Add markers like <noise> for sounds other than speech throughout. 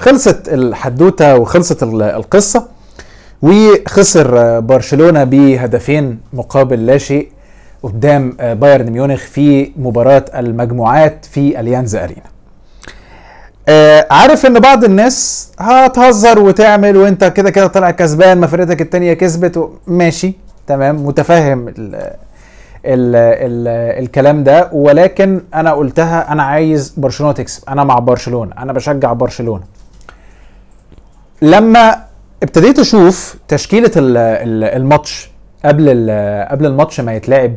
خلصت الحدوته وخلصت القصه وخسر آه، برشلونه بهدفين مقابل لا شيء قدام آه، بايرن ميونخ في مباراه المجموعات في اليانز ارينا آه، عارف ان بعض الناس هتهزر وتعمل وانت كده كده طلع كسبان ما فرقتك التانية كسبت ماشي تمام متفهم الـ الـ الـ الكلام ده ولكن انا قلتها انا عايز برشلونه تكسب انا مع برشلونه انا بشجع برشلونه لما ابتديت اشوف تشكيله الماتش قبل قبل الماتش ما يتلعب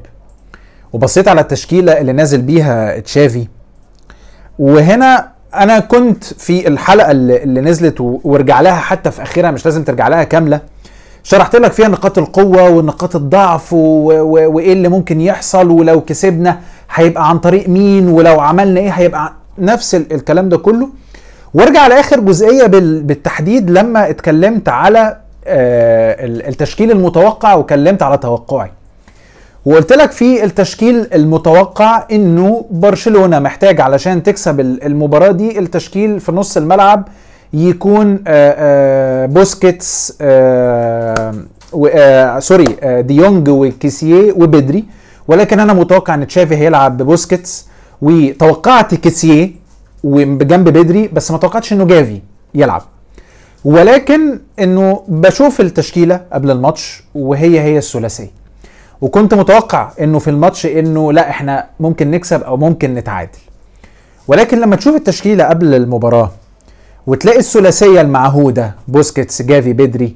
وبصيت على التشكيله اللي نازل بيها تشافي وهنا انا كنت في الحلقه اللي نزلت وارجع لها حتى في اخرها مش لازم ترجع لها كامله شرحت لك فيها نقاط القوه ونقاط الضعف وايه اللي ممكن يحصل ولو كسبنا هيبقى عن طريق مين ولو عملنا ايه هيبقى نفس الكلام ده كله وارجع لاخر جزئيه بالتحديد لما اتكلمت على آه، التشكيل المتوقع وكلمت على توقعي وقلت لك في التشكيل المتوقع انه برشلونه محتاج علشان تكسب المباراه دي التشكيل في نص الملعب يكون آه، آه، بوسكيتس سوري ديونج وكيسيه وبدري ولكن انا متوقع ان تشافي هيلعب ببوسكيتس وتوقعت كيسيه وبجنب بدري بس ما توقعتش انه جافي يلعب ولكن انه بشوف التشكيله قبل الماتش وهي هي الثلاثيه وكنت متوقع انه في الماتش انه لا احنا ممكن نكسب او ممكن نتعادل ولكن لما تشوف التشكيله قبل المباراه وتلاقي الثلاثيه المعهوده بوسكيتس جافي بدري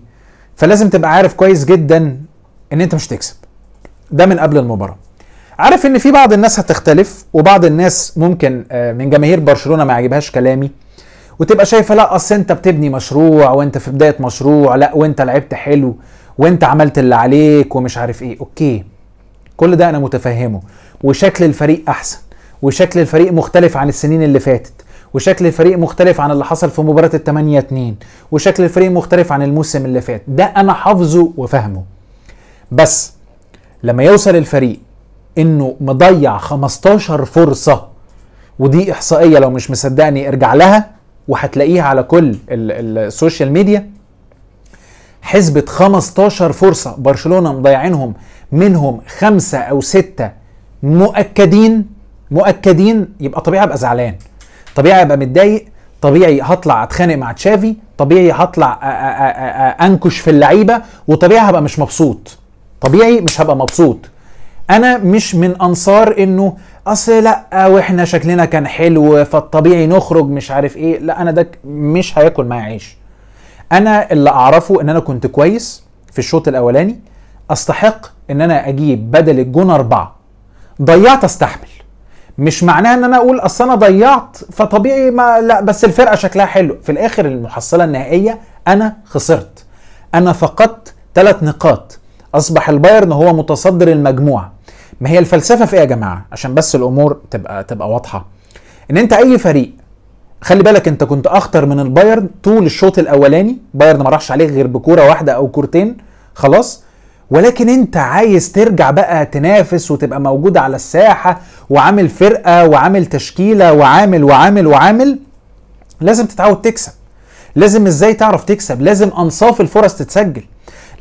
فلازم تبقى عارف كويس جدا ان انت مش هتكسب ده من قبل المباراه عارف ان في بعض الناس هتختلف وبعض الناس ممكن آه، من جماهير برشلونه ما يعجبهاش كلامي وتبقى شايفه لا اصل انت بتبني مشروع وانت في بدايه مشروع لا وانت لعبت حلو وانت عملت اللي عليك ومش عارف ايه اوكي كل ده انا متفهمه وشكل الفريق احسن وشكل الفريق مختلف عن السنين اللي فاتت وشكل الفريق مختلف عن اللي حصل في مباراة الثمانية اتنين وشكل الفريق مختلف عن الموسم اللي فات ده أنا حافظه وفاهمه بس لما يوصل الفريق انه مضيع 15 فرصه ودي احصائيه لو مش مصدقني ارجع لها وهتلاقيها على كل السوشيال ميديا حسبة 15 فرصة برشلونة مضيعينهم منهم خمسة أو ستة مؤكدين مؤكدين يبقى طبيعي أبقى زعلان طبيعي أبقى متضايق طبيعي هطلع أتخانق مع تشافي طبيعي هطلع أنكش في اللعيبة وطبيعي هبقى مش مبسوط طبيعي مش هبقى مبسوط انا مش من انصار انه اصل لا واحنا شكلنا كان حلو فالطبيعي نخرج مش عارف ايه لا انا ده مش هياكل معايا عيش انا اللي اعرفه ان انا كنت كويس في الشوط الاولاني استحق ان انا اجيب بدل الجون اربعه ضيعت استحمل مش معناه ان انا اقول اصل انا ضيعت فطبيعي ما لا بس الفرقه شكلها حلو في الاخر المحصله النهائيه انا خسرت انا فقدت ثلاث نقاط اصبح البايرن هو متصدر المجموعه ما هي الفلسفه في ايه يا جماعه عشان بس الامور تبقى تبقى واضحه ان انت اي فريق خلي بالك انت كنت اخطر من البايرن طول الشوط الاولاني بايرن ما راحش عليك غير بكوره واحده او كورتين خلاص ولكن انت عايز ترجع بقى تنافس وتبقى موجود على الساحه وعامل فرقه وعامل تشكيله وعامل وعامل وعامل لازم تتعود تكسب لازم ازاي تعرف تكسب لازم انصاف الفرص تتسجل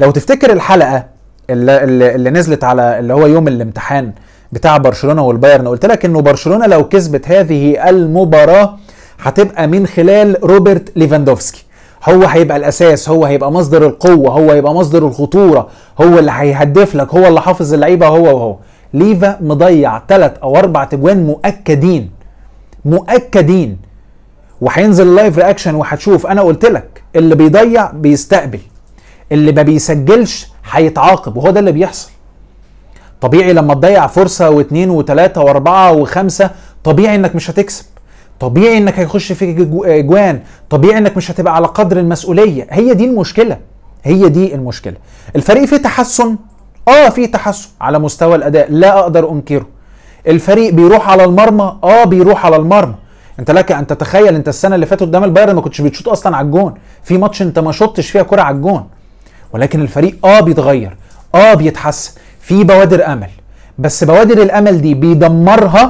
لو تفتكر الحلقه اللي, اللي نزلت على اللي هو يوم الامتحان بتاع برشلونه والبايرن قلت لك انه برشلونه لو كسبت هذه المباراه هتبقى من خلال روبرت ليفاندوفسكي هو هيبقى الاساس هو هيبقى مصدر القوه هو هيبقى مصدر الخطوره هو اللي هيهدف لك هو اللي حافظ اللعيبه هو وهو ليفا مضيع ثلاث او اربع تجوان مؤكدين مؤكدين وهينزل لايف رياكشن وهتشوف انا قلت لك اللي بيضيع بيستقبل اللي ما بيسجلش هيتعاقب وهو ده اللي بيحصل طبيعي لما تضيع فرصه واثنين وثلاثه واربعه وخمسه طبيعي انك مش هتكسب طبيعي انك هيخش فيك اجوان طبيعي انك مش هتبقى على قدر المسؤوليه هي دي المشكله هي دي المشكله الفريق فيه تحسن اه في تحسن على مستوى الاداء لا اقدر انكره الفريق بيروح على المرمى اه بيروح على المرمى انت لك ان تتخيل انت السنه اللي فاتت قدام البايرن ما كنتش بتشوط اصلا على الجون في ماتش انت ما شطتش فيها كره على الجون ولكن الفريق اه بيتغير اه بيتحسن في بوادر امل بس بوادر الامل دي بيدمرها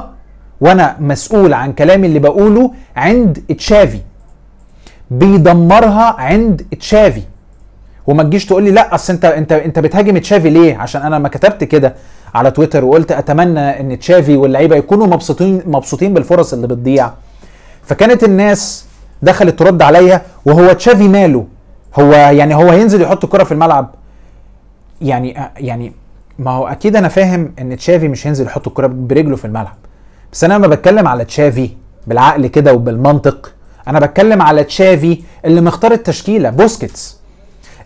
وانا مسؤول عن كلامي اللي بقوله عند تشافي بيدمرها عند تشافي وما تجيش تقول لي لا اصل انت انت انت بتهاجم تشافي ليه عشان انا لما كتبت كده على تويتر وقلت اتمنى ان تشافي واللعيبه يكونوا مبسوطين مبسوطين بالفرص اللي بتضيع فكانت الناس دخلت ترد عليا وهو تشافي ماله هو يعني هو هينزل يحط الكره في الملعب يعني يعني ما هو اكيد انا فاهم ان تشافي مش هينزل يحط الكره برجله في الملعب بس انا لما بتكلم على تشافي بالعقل كده وبالمنطق انا بتكلم على تشافي اللي مختار التشكيله بوسكيتس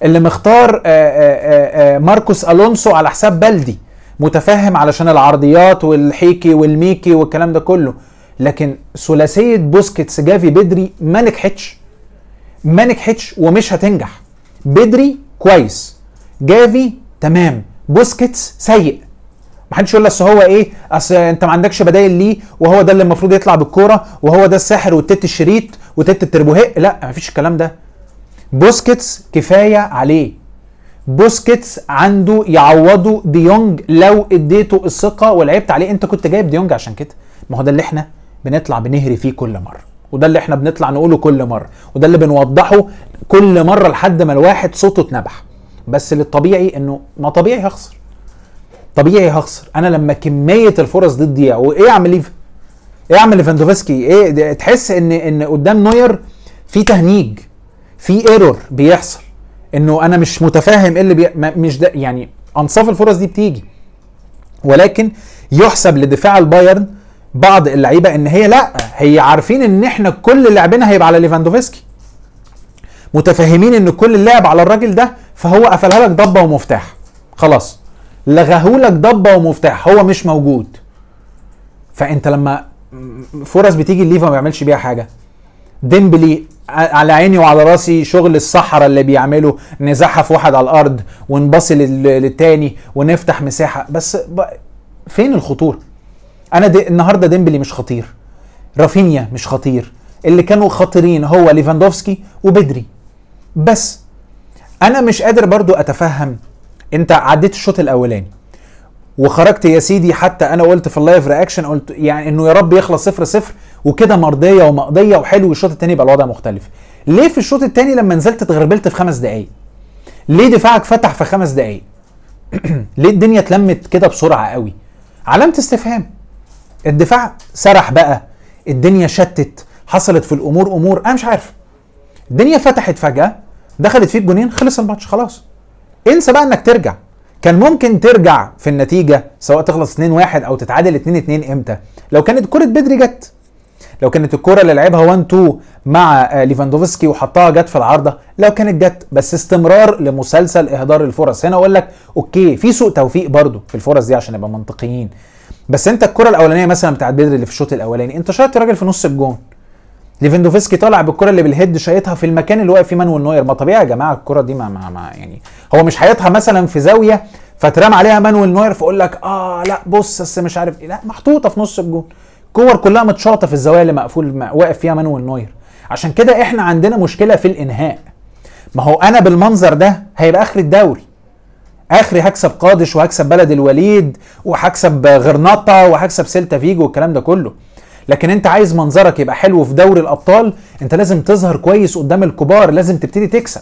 اللي مختار آه، آه، آه، ماركوس الونسو على حساب بلدي متفهم علشان العرضيات والحيكي والميكي والكلام ده كله لكن ثلاثيه بوسكيتس جافي بدري ما نجحتش ما نجحتش ومش هتنجح بدري كويس جافي تمام بوسكيتس سيء محدش يقول اصل هو ايه اصل انت ما عندكش بدايل ليه وهو ده اللي المفروض يطلع بالكوره وهو ده الساحر والتت الشريط وتت التربوهق لا مفيش الكلام ده بوسكيتس كفايه عليه بوسكيتس عنده يعوضه ديونج لو اديته الثقه ولعبت عليه انت كنت جايب ديونج عشان كده ما هو ده اللي احنا بنطلع بنهري فيه كل مره وده اللي احنا بنطلع نقوله كل مره وده اللي بنوضحه كل مره لحد ما الواحد صوته اتنبح بس للطبيعي انه ما طبيعي هخسر طبيعي هخسر انا لما كميه الفرص دي تضيع وايه اعمل ايه ايه اعمل ليفاندوفسكي ايه تحس ان ان قدام نوير في تهنيج في ايرور بيحصل انه انا مش متفاهم ايه اللي بي... مش ده يعني انصاف الفرص دي بتيجي ولكن يحسب لدفاع البايرن بعض اللعيبه ان هي لا هي عارفين ان احنا كل لعبنا هيبقى على ليفاندوفسكي متفاهمين ان كل اللعب على الراجل ده فهو قفلها لك ضبه ومفتاح خلاص لغاهولك ضبه ومفتاح هو مش موجود فانت لما فرص بتيجي ليفا ما بيعملش بيها حاجه ديمبلي على عيني وعلى راسي شغل الصحراء اللي بيعمله نزحف واحد على الارض ونبص للتاني ونفتح مساحه بس فين الخطوره انا دي النهارده ديمبلي مش خطير رافينيا مش خطير اللي كانوا خطيرين هو ليفاندوفسكي وبدري بس انا مش قادر برضو اتفهم انت عديت الشوط الاولاني وخرجت يا سيدي حتى انا قلت في اللايف رياكشن قلت يعني انه يا رب يخلص صفر صفر وكده مرضيه ومقضيه وحلو الشوط الثاني يبقى الوضع مختلف ليه في الشوط الثاني لما نزلت اتغربلت في خمس دقائق ليه دفاعك فتح في خمس دقائق <clears throat> ليه الدنيا اتلمت كده بسرعه قوي علامه استفهام الدفاع سرح بقى الدنيا شتت حصلت في الامور امور انا مش عارف الدنيا فتحت فجاه دخلت فيك جونين خلص الماتش خلاص انسى بقى انك ترجع كان ممكن ترجع في النتيجه سواء تخلص 2-1 او تتعادل 2-2 امتى لو كانت كره بدري جت لو كانت الكره اللي لعبها 1 2 مع آه، ليفاندوفسكي وحطها جت في العارضه لو كانت جت بس استمرار لمسلسل اهدار الفرص هنا اقول لك اوكي في سوء توفيق برضو في الفرص دي عشان نبقى منطقيين بس انت الكره الاولانيه مثلا بتاعت بدري اللي في الشوط الاولاني انت شايط راجل في نص الجون ليفاندوفسكي طالع بالكره اللي بالهيد شايطها في المكان اللي واقف فيه مانويل نوير ما طبيعي يا جماعه الكره دي ما, ما, ما يعني هو مش حيطها مثلا في زاويه فترام عليها مانويل نوير فاقول لك اه لا بص بس مش عارف ايه لا محطوطه في نص الجون كور كلها متشاطه في الزوايا اللي مقفول واقف فيها مانويل نوير عشان كده احنا عندنا مشكله في الانهاء ما هو انا بالمنظر ده هيبقى اخر الدوري اخري هكسب قادش وهكسب بلد الوليد وهكسب غرناطه وهكسب سيلتا فيجو والكلام ده كله لكن انت عايز منظرك يبقى حلو في دوري الابطال انت لازم تظهر كويس قدام الكبار لازم تبتدي تكسب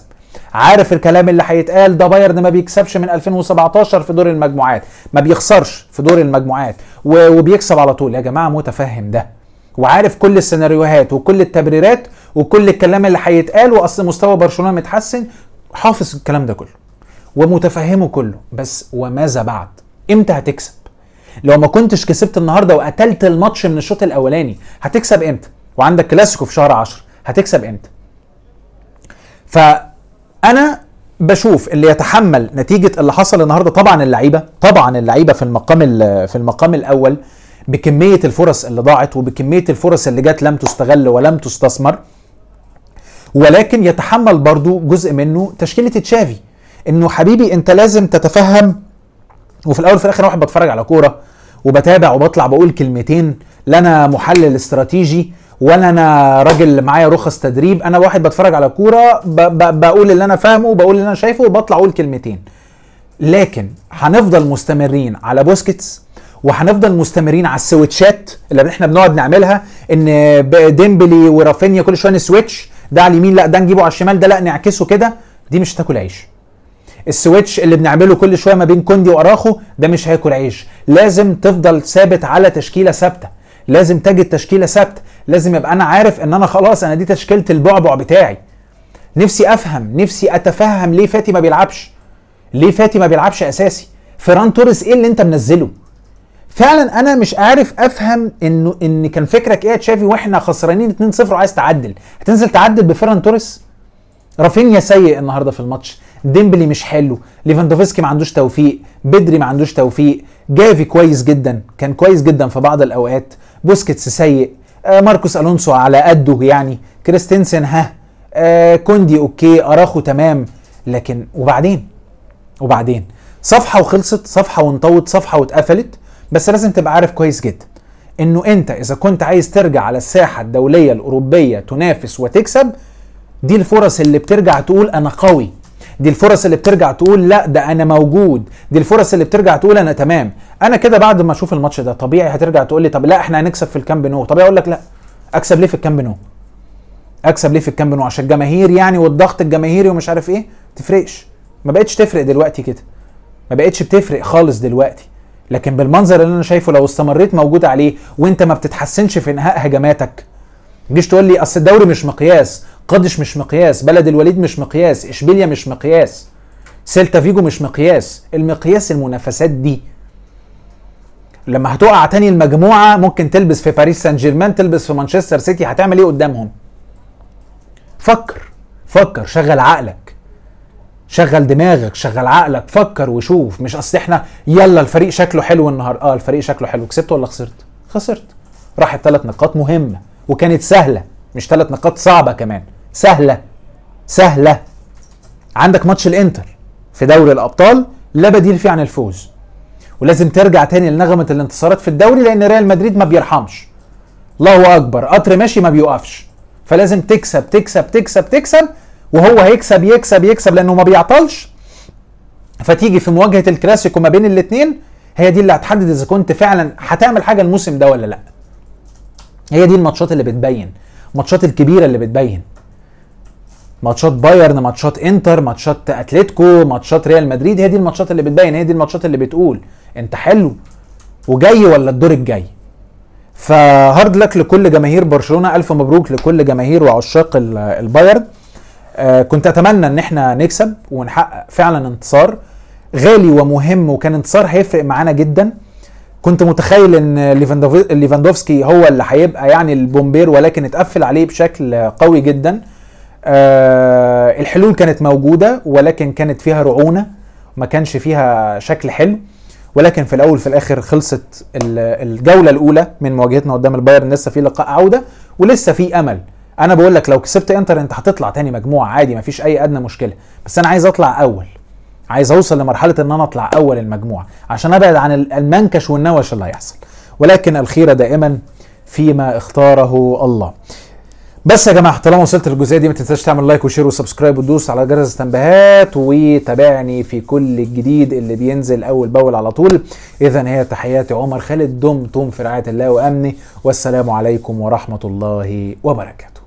عارف الكلام اللي هيتقال ده بايرن ما بيكسبش من 2017 في دور المجموعات ما بيخسرش في دور المجموعات وبيكسب على طول يا جماعه متفهم ده وعارف كل السيناريوهات وكل التبريرات وكل الكلام اللي هيتقال واصل مستوى برشلونه متحسن حافظ الكلام ده كله ومتفهمه كله بس وماذا بعد امتى هتكسب لو ما كنتش كسبت النهارده وقتلت الماتش من الشوط الاولاني هتكسب امتى وعندك كلاسيكو في شهر 10 هتكسب امتى فانا بشوف اللي يتحمل نتيجه اللي حصل النهارده طبعا اللعيبه طبعا اللعيبه في المقام في المقام الاول بكميه الفرص اللي ضاعت وبكميه الفرص اللي جت لم تستغل ولم تستثمر ولكن يتحمل برضو جزء منه تشكيله تشافي انه حبيبي انت لازم تتفهم وفي الاول وفي الاخر واحد بتفرج على كوره وبتابع وبطلع بقول كلمتين لا انا محلل استراتيجي ولا انا راجل معايا رخص تدريب انا واحد بتفرج على كوره بقول اللي انا فاهمه وبقول اللي انا شايفه وبطلع اقول كلمتين لكن هنفضل مستمرين على بوسكيتس وهنفضل مستمرين على السويتشات اللي احنا بنقعد نعملها ان ديمبلي ورافينيا كل شويه نسويتش ده على اليمين لا ده نجيبه على الشمال ده لا نعكسه كده دي مش هتاكل عيش السويتش اللي بنعمله كل شويه ما بين كوندي واراخو ده مش هياكل عيش لازم تفضل ثابت على تشكيله ثابته لازم تجد تشكيله ثابته لازم يبقى انا عارف ان انا خلاص انا دي تشكيله البعبع بتاعي نفسي افهم نفسي اتفهم ليه فاتي ما بيلعبش ليه فاتي ما بيلعبش اساسي فيران توريس ايه اللي انت منزله فعلا انا مش عارف افهم انه ان كان فكرك ايه يا تشافي واحنا خسرانين 2-0 وعايز تعدل هتنزل تعدل بفيران توريس رافينيا سيء النهارده في الماتش ديمبلي مش حلو ليفاندوفسكي ما عندوش توفيق بدري ما عندوش توفيق جافي كويس جدا كان كويس جدا في بعض الاوقات بوسكيتس سيء آه ماركوس الونسو على قده يعني كريستنسن ها آه كوندي اوكي اراخو تمام لكن وبعدين وبعدين صفحه وخلصت صفحه وانطوت صفحه واتقفلت بس لازم تبقى عارف كويس جدا انه انت اذا كنت عايز ترجع على الساحه الدوليه الاوروبيه تنافس وتكسب دي الفرص اللي بترجع تقول انا قوي دي الفرص اللي بترجع تقول لا ده انا موجود دي الفرص اللي بترجع تقول انا تمام انا كده بعد ما اشوف الماتش ده طبيعي هترجع تقول لي طب لا احنا هنكسب في الكامب نو طبيعي اقول لك لا اكسب ليه في الكامب نو اكسب ليه في الكامب نو عشان الجماهير يعني والضغط الجماهيري ومش عارف ايه تفرقش ما بقتش تفرق دلوقتي كده ما بقتش بتفرق خالص دلوقتي لكن بالمنظر اللي انا شايفه لو استمريت موجود عليه وانت ما بتتحسنش في انهاء هجماتك جيش تقول لي اصل الدوري مش مقياس قادش مش مقياس بلد الوليد مش مقياس اشبيليا مش مقياس سيلتا فيجو مش مقياس المقياس المنافسات دي لما هتقع تاني المجموعه ممكن تلبس في باريس سان جيرمان تلبس في مانشستر سيتي هتعمل ايه قدامهم فكر فكر شغل عقلك شغل دماغك شغل عقلك فكر وشوف مش اصل احنا يلا الفريق شكله حلو النهارده اه الفريق شكله حلو كسبت ولا خسرت خسرت راحت ثلاث نقاط مهمه وكانت سهله مش ثلاث نقاط صعبه كمان سهله سهله عندك ماتش الانتر في دوري الابطال لا بديل فيه عن الفوز ولازم ترجع تاني لنغمه الانتصارات في الدوري لان ريال مدريد ما بيرحمش الله اكبر قطر ماشي ما بيوقفش فلازم تكسب تكسب تكسب تكسب وهو هيكسب يكسب يكسب لانه ما بيعطلش فتيجي في مواجهه الكلاسيكو ما بين الاثنين هي دي اللي هتحدد اذا كنت فعلا هتعمل حاجه الموسم ده ولا لا هي دي الماتشات اللي بتبين الماتشات الكبيره اللي بتبين ماتشات بايرن ماتشات انتر ماتشات اتلتيكو ماتشات ريال مدريد هي دي الماتشات اللي بتبين هي دي الماتشات اللي بتقول انت حلو وجاي ولا الدور الجاي فهارد لك لكل جماهير برشلونه الف مبروك لكل جماهير وعشاق البايرن آه، كنت اتمنى ان احنا نكسب ونحقق فعلا انتصار غالي ومهم وكان انتصار هيفرق معانا جدا كنت متخيل ان ليفاندوفسكي هو اللي هيبقى يعني البومبير ولكن اتقفل عليه بشكل قوي جدا آه، الحلول كانت موجوده ولكن كانت فيها رعونه ما كانش فيها شكل حلو ولكن في الاول في الاخر خلصت الجوله الاولى من مواجهتنا قدام البايرن لسه في لقاء عوده ولسه في امل انا بقول لك لو كسبت انتر انت هتطلع تاني مجموعه عادي مفيش اي ادنى مشكله بس انا عايز اطلع اول عايز اوصل لمرحله ان انا اطلع اول المجموعه عشان ابعد عن المنكش والنوش اللي هيحصل ولكن الخيره دائما فيما اختاره الله بس يا جماعه طالما وصلت للجزئيه دي ما تنساش تعمل لايك وشير وسبسكرايب وتدوس على جرس التنبيهات وتابعني في كل الجديد اللي بينزل اول باول على طول اذا هي تحياتي عمر خالد دمتم في رعايه الله وامنه والسلام عليكم ورحمه الله وبركاته